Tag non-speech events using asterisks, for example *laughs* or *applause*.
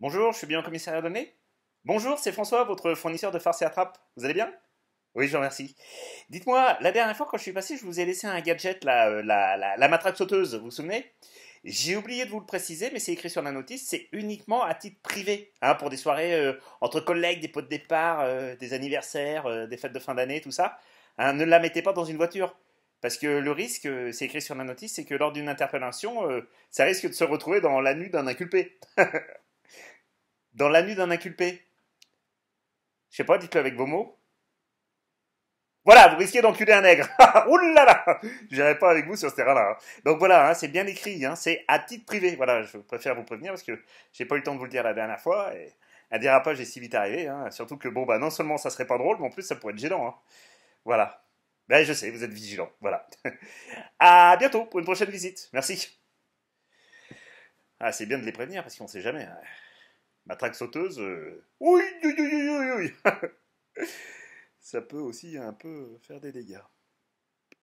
Bonjour, je suis bien au commissariat donné Bonjour, c'est François, votre fournisseur de farce et attrape. Vous allez bien Oui, je vous remercie. Dites-moi, la dernière fois quand je suis passé, je vous ai laissé un gadget, la, matraque sauteuse, vous vous souvenez J'ai oublié de vous le préciser, mais c'est écrit sur la notice, c'est uniquement à titre privé, hein, pour des soirées euh, entre collègues, des pots de départ, euh, des anniversaires, euh, des fêtes de fin d'année, tout ça. Hein, ne la mettez pas dans une voiture. Parce que le risque, c'est écrit sur la notice, c'est que lors d'une interpellation, ça risque de se retrouver dans la nuit d'un inculpé. *laughs* Dans la nuit d'un inculpé Je sais pas, dites-le avec vos mots. Voilà, vous risquez d'enculer un nègre. *laughs* Oulala, là là pas avec vous sur ce terrain-là. Hein. Donc voilà, hein, c'est bien écrit, hein, c'est à titre privé. Voilà, je préfère vous prévenir parce que j'ai pas eu le temps de vous le dire la dernière fois. Et un dérapage est si vite arrivé. Surtout que, bon, bah non seulement ça serait pas drôle, mais en plus ça pourrait être gênant. Voilà. Ben je sais, vous êtes vigilant. Voilà. *laughs* à bientôt pour une prochaine visite. Merci. Ah, c'est bien de les prévenir parce qu'on sait jamais matraque sauteuse, euh, oui. *laughs* ça peut aussi un peu faire des dégâts.